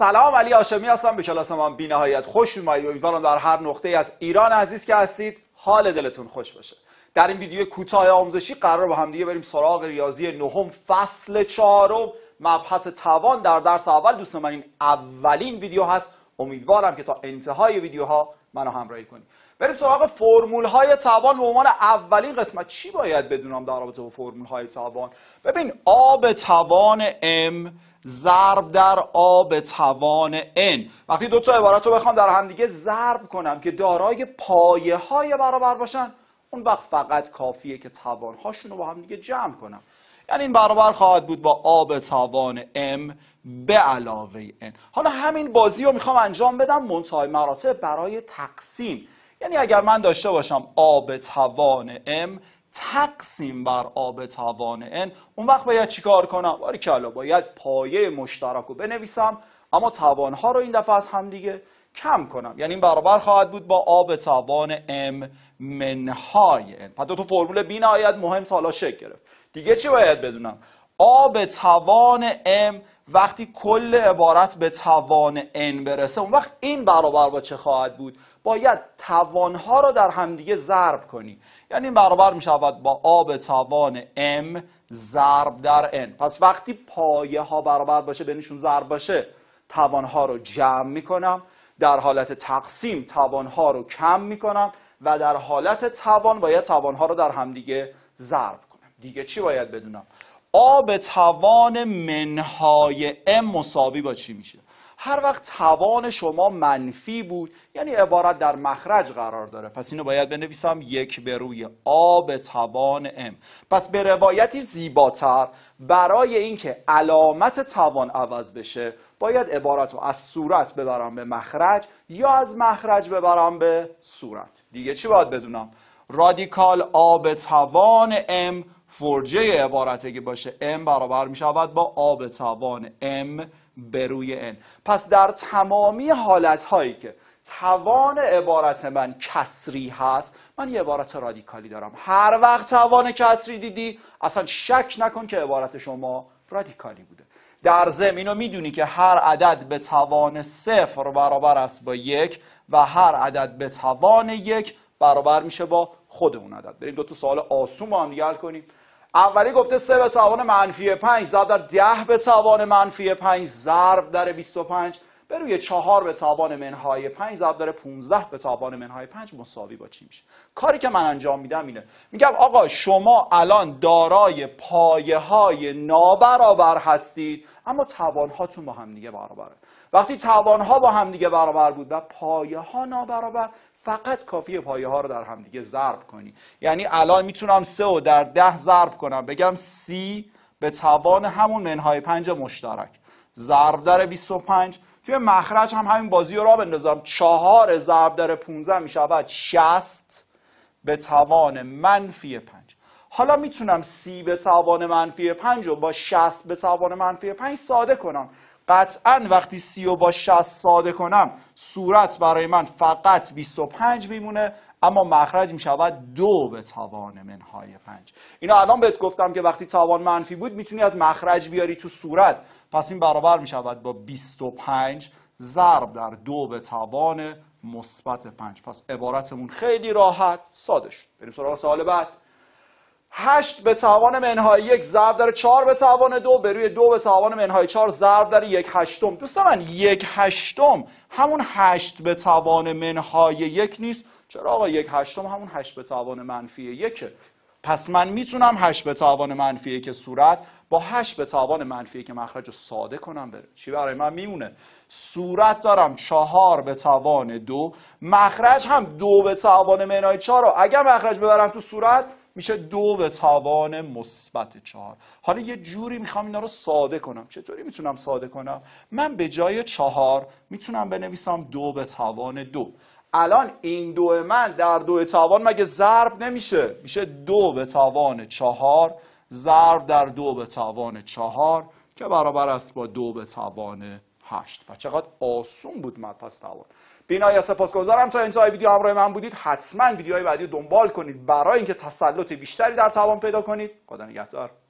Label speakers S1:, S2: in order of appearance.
S1: سلام علی هاشمی هستم به کلاس من بینهایت خوش اومدید امیدوارم در هر نقطه ای از ایران عزیز که هستید حال دلتون خوش باشه در این ویدیو کوتاه آموزشی قرار با همدیگه بریم سراغ ریاضی نهم فصل چهارم مبحث توان در درس اول دوست من این اولین ویدیو هست امیدوارم که تا انتهای ویدیوها منو همراهی کنید بریم سراغ فرمول های توان به عنوان اولین قسمت چی باید بدونم در رابطه با فرمول های توان ببین آب توان ام ضرب در آب توان n وقتی دو تا عبارت رو بخوام در همدیگه ضرب کنم که دارای پایه های برابر باشن اون وقت فقط کافیه که توان هاشون رو با همدیگه جمع کنم یعنی این برابر خواهد بود با آب توان m به علاوه n حالا همین بازی رو میخوام انجام بدم منتهای مراتب برای تقسیم یعنی اگر من داشته باشم آب توان m تقسیم بر آب n. اون وقت باید چیکار کنم حالا باید پایه مشترک رو بنویسم اما ها رو این دفعه از هم دیگه کم کنم یعنی این برابر خواهد بود با آب توان ام منهای ان پس تو فرمول بینهایت مهم شکل گرفت دیگه چی باید بدونم آب توان ام وقتی کل عبارت به توان n برسه اون وقت این برابر با چه خواهد بود باید توانها را در همدیگه ضرب کنی یعنی این برابر می شود با آب توان m ضرب در n پس وقتی پایه ها برابر باشه بینشون ضرب باشه توانها رو جمع میکنم در حالت تقسیم توانها رو کم میکنم و در حالت توان باید توانها رو در همدیگه ضرب کنم دیگه چی باید بدونم آب توان منهای ام مساوی با چی میشه هر وقت توان شما منفی بود یعنی عبارت در مخرج قرار داره پس اینو باید بنویسم یک به روی آب توان ام پس به روایتی زیباتر برای اینکه علامت توان عوض بشه باید عبارت رو از صورت ببرم به مخرج یا از مخرج ببرم به صورت دیگه چی باید بدونم رادیکال آب توان ام فرجه عبارت اگه باشه m برابر می شود با آب توان m بروی روی n پس در تمامی حالت هایی که توان عبارت من کسری هست من یه عبارت رادیکالی دارم هر وقت توان کسری دیدی اصلا شک نکن که عبارت شما رادیکالی بوده در ضمن رو میدونی که هر عدد به توان صفر برابر است با یک و هر عدد به توان یک برابر میشه با خودمون عدد بریم دو تا سوال آسون با هم حل کنیم اولی گفته 3 به توان منفی 5 ضرب در 10 به توان منفی 5 ضرب در 25 به روی 4 به توان منهای 5 ضرب در 15 به توان منهای 5 مساوی با چی میشه کاری که من انجام میدم اینه میگم آقا شما الان دارای پایه های نابرابر هستید اما توان هاتون با هم دیگه برابره وقتی توان ها با هم دیگه برابر بود و پایه ها نابرابر فقط کافی پایه ها رو در هم دیگه ضرب کنی یعنی الان میتونم سه رو در ده ضرب کنم بگم سی به توان همون منهای پنج مشترک ضرب در 25 توی مخرج هم همین بازی رو را بندازم چهار ضرب در 15 میشود 60 به توان منفی 5 حالا میتونم سی به توان منفی 5 رو با 60 به توان منفی 5 ساده کنم قطعا وقتی سی و با 60 ساده کنم صورت برای من فقط 25 میمونه اما مخرج میشود دو به توان منهای پنج اینا الان بهت گفتم که وقتی توان منفی بود میتونی از مخرج بیاری تو صورت پس این برابر میشود با 25 ضرب در دو به توان مثبت 5 پس عبارتمون خیلی راحت ساده شد بریم سراغ سوال بعد 8 به توان منهای یک ضرب در 4 به توان دو به روی 2 به توان منهای 4 ضرب در یک هشتم دوستان من یک هشتم همون 8 به توان منهای یک نیست چرا آقا یک هشتم همون 8 به توان منفی یکه پس من میتونم 8 به توان منفی یک صورت با 8 به توان منفی یک مخرج رو ساده کنم بره چی برای من میمونه صورت دارم 4 به توان 2 مخرج هم 2 به توان منهای 4 رو اگر مخرج ببرم تو صورت میشه دو به توان مثبت چهار حالا یه جوری میخوام اینا رو ساده کنم چطوری میتونم ساده کنم من به جای چهار میتونم بنویسم دو به توان دو الان این دو من در دو توان مگه ضرب نمیشه میشه دو به توان چهار ضرب در دو به توان چهار که برابر است با دو به توان و چقدر آسون بود مبحث توان به سپاسگزارم تا انتهای ویدیو همراه من بودید حتما ویدیوهای بعدی رو دنبال کنید برای اینکه تسلط بیشتری در توان پیدا کنید خدا نگهدار